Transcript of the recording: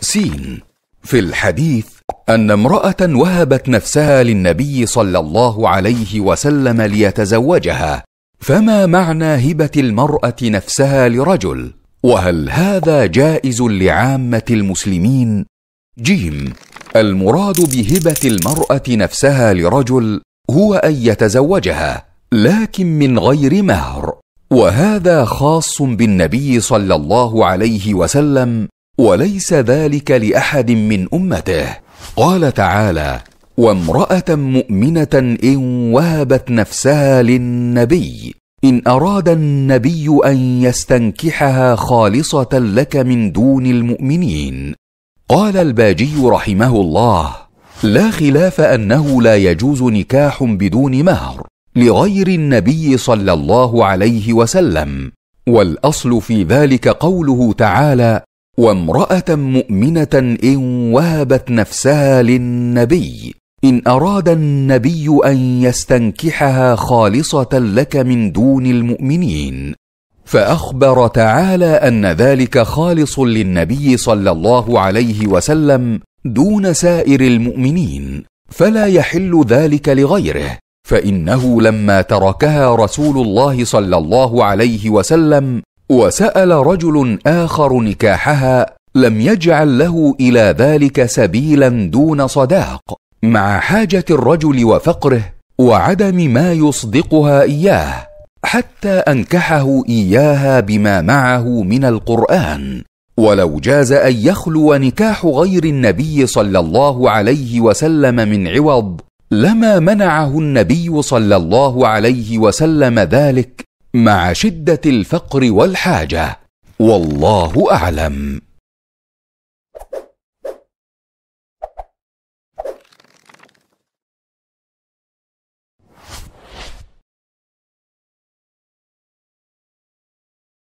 سين في الحديث ان امراه وهبت نفسها للنبي صلى الله عليه وسلم ليتزوجها فما معنى هبه المراه نفسها لرجل وهل هذا جائز لعامه المسلمين جيم المراد بهبه المراه نفسها لرجل هو ان يتزوجها لكن من غير مهر وهذا خاص بالنبي صلى الله عليه وسلم وليس ذلك لاحد من امته قال تعالى وامراه مؤمنه ان وهبت نفسها للنبي ان اراد النبي ان يستنكحها خالصه لك من دون المؤمنين قال الباجي رحمه الله لا خلاف انه لا يجوز نكاح بدون مهر لغير النبي صلى الله عليه وسلم والاصل في ذلك قوله تعالى وامراه مؤمنه ان وهبت نفسها للنبي ان اراد النبي ان يستنكحها خالصه لك من دون المؤمنين فاخبر تعالى ان ذلك خالص للنبي صلى الله عليه وسلم دون سائر المؤمنين فلا يحل ذلك لغيره فانه لما تركها رسول الله صلى الله عليه وسلم وسال رجل اخر نكاحها لم يجعل له الى ذلك سبيلا دون صداق مع حاجه الرجل وفقره وعدم ما يصدقها اياه حتى انكحه اياها بما معه من القران ولو جاز ان يخلو نكاح غير النبي صلى الله عليه وسلم من عوض لما منعه النبي صلى الله عليه وسلم ذلك مع شده الفقر والحاجه والله اعلم